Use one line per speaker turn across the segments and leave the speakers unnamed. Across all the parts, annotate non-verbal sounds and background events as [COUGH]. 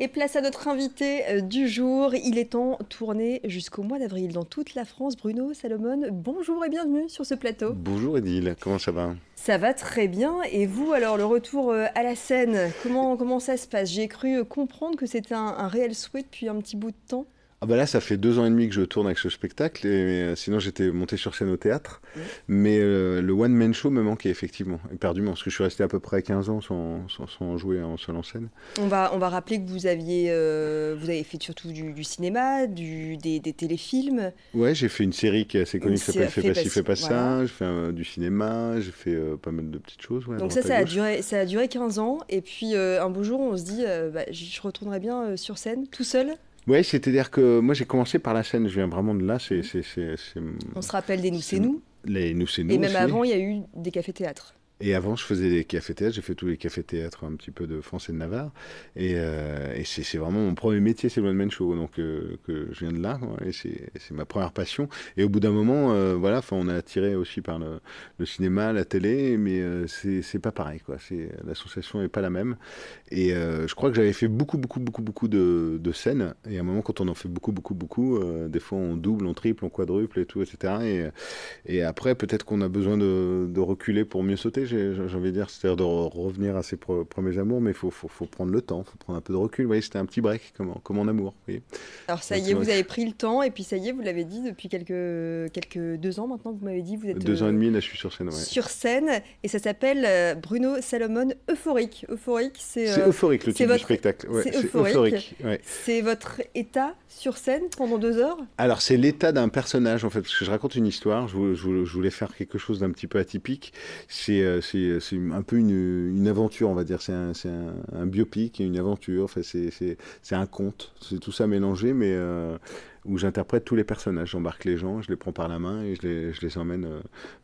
Et place à notre invité euh, du jour. Il est en tournée jusqu'au mois d'avril dans toute la France. Bruno Salomon, bonjour et bienvenue sur ce plateau.
Bonjour Edil, comment ça va
Ça va très bien. Et vous, alors, le retour euh, à la scène, comment, comment ça se passe J'ai cru comprendre que c'était un, un réel souhait depuis un petit bout de temps.
Ah bah là, ça fait deux ans et demi que je tourne avec ce spectacle, et, euh, sinon j'étais monté sur scène au théâtre. Mmh. Mais euh, le one-man show me manquait effectivement, éperdument, parce que je suis resté à peu près 15 ans sans, jouer en solo en scène.
On va, on va rappeler que vous aviez, euh, vous avez fait surtout du, cinéma, des, téléfilms.
Ouais, j'ai fait une série qui est assez connue qui s'appelle Fais pas ci, fais pas ça. J'ai fait du cinéma, j'ai fait pas mal de petites choses. Donc ça, ça a,
duré, ça a duré 15 ans, et puis un beau jour, on se dit, bah, je retournerai bien sur scène, tout seul
oui, c'est-à-dire que moi j'ai commencé par la scène, je viens vraiment de là. c'est... On
se rappelle des Nous, c'est nous.
Les Nous, c'est nous. Et même avant,
il y a eu des cafés-théâtres.
Et avant, je faisais des cafés-théâtres. J'ai fait tous les cafés-théâtres un petit peu de France et de Navarre. Et, euh, c'est vraiment mon premier métier, c'est le one-man show. Donc, euh, que je viens de là. et c'est ma première passion. Et au bout d'un moment, euh, voilà, enfin, on est attiré aussi par le, cinéma, la télé. Mais c'est pas pareil, quoi. L'association n'est pas la même. Et je crois que j'avais fait beaucoup, beaucoup, beaucoup, beaucoup de, scènes. Et à un moment, quand on en fait beaucoup, beaucoup, beaucoup, des fois, on double, on triple, on quadruple et tout, etc. Et, après, peut-être qu'on a besoin de reculer pour mieux sauter j'ai envie de dire, c'est-à-dire de revenir à ses premiers amours, mais il faut, faut, faut, prendre le temps, il faut prendre un peu de recul. Vous voyez, c'était un petit break, comme, en, comme amour.
Alors ça y est, vous avez pris le temps, et puis ça y est, vous l'avez dit depuis quelques, quelques deux ans maintenant, vous m'avez dit, vous êtes... Deux ans et euh,
demi, là je suis sur scène. Sur
scène, et ça s'appelle euh, Bruno Salomon Euphorique. Euphorique, c'est... Euh, euphorique le titre votre... du spectacle. c'est euphorique. C'est votre état sur scène pendant deux heures
Alors c'est l'état d'un personnage, en fait, parce que je raconte une histoire, je voulais faire quelque chose d'un petit peu atypique. C'est euh, euh, c'est un peu une, aventure, on va dire. C'est un, un, biopic et une aventure. Enfin, c'est un conte. C'est tout ça mélangé, mais euh, où j'interprète tous les personnages. J'embarque les gens, je les prends par la main et je les, emmène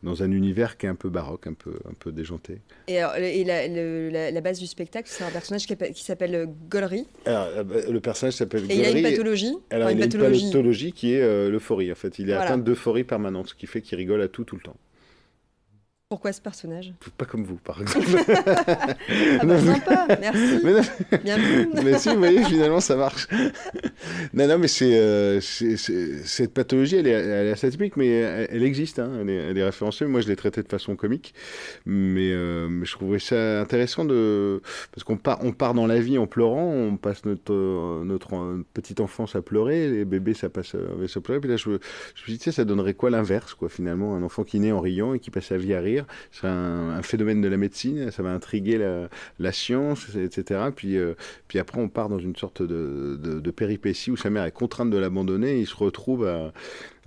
dans un univers qui est un peu baroque, un peu, un peu déjanté.
Et, la, base du spectacle, c'est un personnage qui, s'appelle Gollery.
Bah, le personnage s'appelle Gollery. Et il a une pathologie. une pathologie. qui est l'euphorie. En fait, il est atteint d'euphorie permanente, ce qui fait qu'il rigole à tout tout le temps.
Pourquoi ce personnage
Pas comme vous, par [LAUGHS] exemple.
ah bah, sympa, merci. Bienvenue. mais si, vous voyez, finalement,
ça marche. non, non, mais c'est, euh, cette pathologie, elle est, assez typique, mais elle, existe. Hein, elle, est, référencée. Moi, je l'ai traitée de façon comique, mais, euh, je trouverais ça intéressant de parce qu'on part, on part dans la vie en pleurant, on passe notre euh, notre petite enfance à pleurer, les bébés, ça passe à pleurer. Puis là, je, je me suis dit, ça donnerait quoi l'inverse, quoi, finalement, un enfant qui naît en riant et qui passe sa vie à rire c'est un, phénomène de la médecine, ça va intriguer la, science, etc. Puis, euh, puis après, on part dans une sorte de, péripétie où sa mère est contrainte de l'abandonner et il se retrouve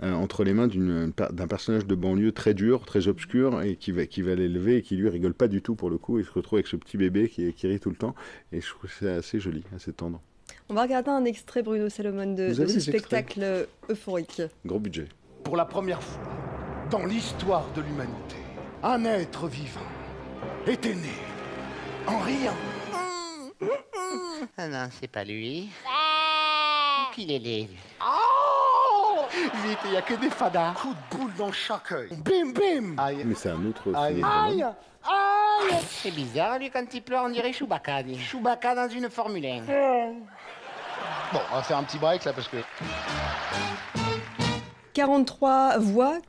entre les mains d'un personnage de banlieue très dur, très obscur et qui va, qui va l'élever et qui lui rigole pas du tout pour le coup. Il se retrouve avec ce petit bébé qui, rit tout le temps et je trouve ça assez joli, assez tendre.
On va regarder un extrait, Bruno Salomon, de, ce spectacle euh, euphorique.
Gros budget. Pour la première fois dans l'histoire de l'humanité,
un être vivant
était né en riant. Ah non, c'est pas lui. Qui ah. l'est, est oh. Vite, il n'y a que des fadas. Coup de boule dans chaque œil. Bim, bim Aïe. Mais c'est un autre Aïe. Aïe. C'est bizarre, lui, quand il pleure, on dirait Chewbacca. Chewbacca dans une Formule 1.
Bon,
on va faire un petit break, là, parce que...
43 voix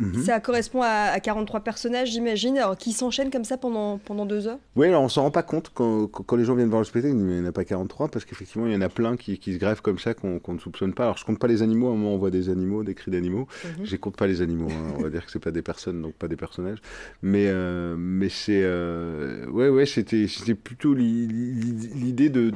Mhm. Ça correspond à, 43 personnages, j'imagine, qui s'enchaînent comme ça pendant, pendant deux heures
Oui, alors on s'en rend pas compte quand, quand, les gens viennent voir le spectacle, il n'y en a pas 43, parce qu'effectivement, il y en a plein qui, qui se grèvent comme ça qu'on ne soupçonne pas. Alors je compte pas les animaux, à un moment on voit des animaux, des cris d'animaux. Mhm. Je ne compte pas les animaux, hein. on va dire que c'est pas des personnes, donc pas des personnages. Mais, euh, mais c'est. Euh, ouais, ouais, c'était plutôt l'idée de,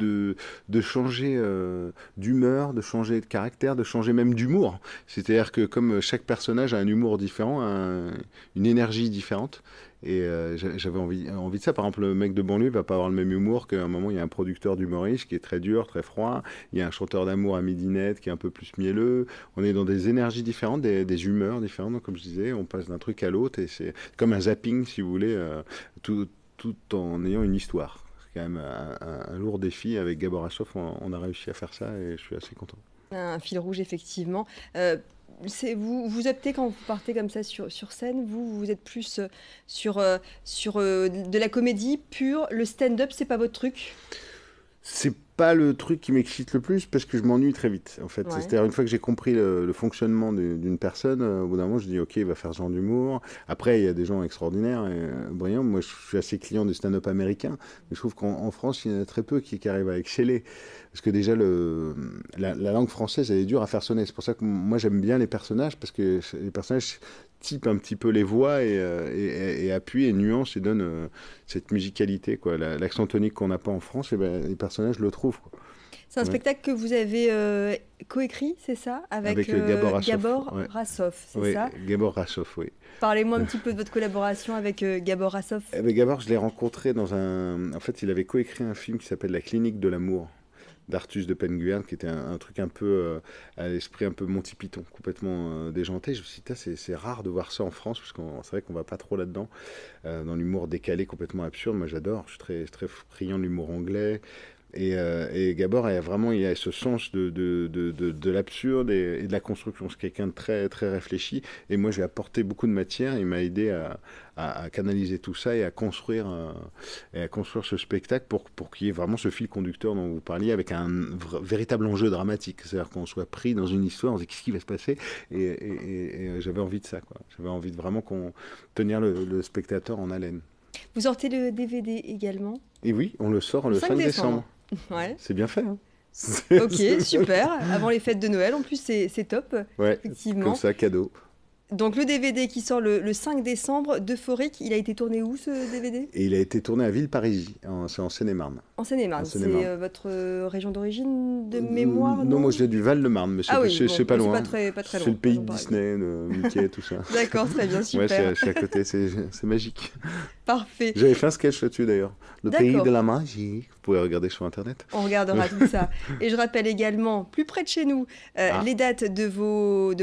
de, changer euh, d'humeur, de changer de caractère, de changer même d'humour. C'est-à-dire que comme chaque personnage a un humour différent, une énergie différente. Et euh, j'avais envie, envie de ça. Par exemple, le mec de banlieue va pas avoir le même humour qu'à un moment, il y a un producteur d'humoriste qui est très dur, très froid. Il y a un chanteur d'amour à midinette qui est un peu plus mielleux. On est dans des énergies différentes, des, humeurs différentes. comme je disais, on passe d'un truc à l'autre et c'est comme un zapping, si vous voulez, euh, tout, tout en ayant une histoire. C'est quand même un, lourd défi. Avec Gabor Assoff, on, a réussi à faire ça et je suis assez content.
Un fil rouge, effectivement. Euh, vous, vous optez quand vous partez comme ça sur, scène, vous, vous êtes plus euh, sur, euh, sur euh, de la comédie pure. Le stand-up, c'est pas votre truc
C'est pas le truc qui m'excite le plus parce que je m'ennuie très vite en fait. C'est-à-dire une fois que j'ai compris le, fonctionnement d'une personne, euh, au bout d'un moment je dis ok il va faire ce genre d'humour. Après il y a des gens extraordinaires et euh, brillants. Moi je suis assez client des stand-up américain, mais je trouve qu'en France il y en a très peu qui, arrivent à exceller parce que déjà le, la, la, langue française elle est dure à faire sonner. C'est pour ça que moi j'aime bien les personnages parce que les personnages type un petit peu les voix euh, et, et, et appuie et nuance et donne euh, cette musicalité. Quoi. l'accent tonique qu'on n'a pas en France, et eh ben, les personnages le trouvent. Quoi.
C'est un spectacle que vous avez euh, coécrit, c'est ça Avec, Gabor Rassoff. Gabor Rassoff c'est oui, ça
Gabor Rassoff, oui.
Parlez-moi un [LAUGHS] petit peu de votre collaboration avec Gabor Rassoff.
Avec eh ben, Gabor, je l'ai rencontré dans un. En fait, il avait coécrit un film qui s'appelle La clinique de l'amour d'Artus de Penguin, qui était un, truc un peu euh, à l'esprit un peu Monty Python, complètement euh, déjanté. Je me suis dit, c'est rare de voir ça en France, parce qu'on c'est vrai qu'on va pas trop là-dedans, euh, dans l'humour décalé, complètement absurde. Moi, j'adore, je suis très, très friand de l'humour anglais, et, euh, il Gabor a vraiment il y a ce sens de, de, l'absurde et, de la construction. C'est quelqu'un de très, très réfléchi. Et moi, j'ai apporté beaucoup de matière. Il m'a aidé à, canaliser tout ça et à construire, euh, à construire ce spectacle pour, pour qu'il y ait vraiment ce fil conducteur dont vous parliez avec un véritable enjeu dramatique. C'est-à-dire qu'on soit pris dans une histoire, on se dit qu'est-ce qui va se passer. Et, euh, j'avais envie de ça. J'avais envie de vraiment qu'on tenir le, spectateur en haleine.
Vous sortez le DVD également
et oui, on le sort le 5, décembre. [LAUGHS] C'est bien fait. Hein.
[LAUGHS] ok, super. Avant les fêtes de Noël, en plus, c'est top. Ouais, effectivement. Comme ça, cadeau. Donc le DVD qui sort le, 5 décembre d'Euphorique, il a été tourné où ce DVD
Et il a été tourné à Villeparisis, c'est en Seine-et-Marne.
En Seine-et-Marne, c'est euh, votre euh, région d'origine de mémoire Non, moi j'ai
du Val-de-Marne, mais ah c'est pas, loin. C'est le pays de Disney, de Mickey, tout ça. [LAUGHS] D'accord, très bien, super. c'est à côté, c'est magique.
Parfait. J'avais fait
un sketch là-dessus d'ailleurs. Le pays de la magie. Vous pouvez regarder sur Internet. On regardera tout
ça. Et je rappelle également, plus près de chez nous, euh, ah. les dates de,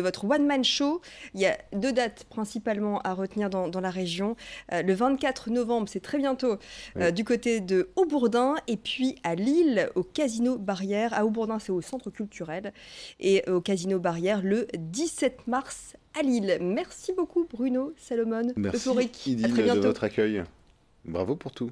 votre one-man show. Il y a deux dates principalement à retenir dans, la région. Euh, le 24 novembre, c'est très bientôt, euh, du côté de Aubourdin, et puis à Lille, au Casino Barrière. À Aubourdin, c'est au Centre culturel, et au Casino Barrière le 17 mars à Lille. Merci beaucoup Bruno Salomon. Merci de votre
accueil. Bravo pour tout.